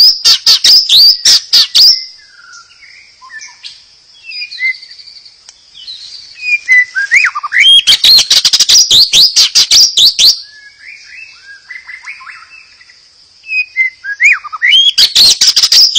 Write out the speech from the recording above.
you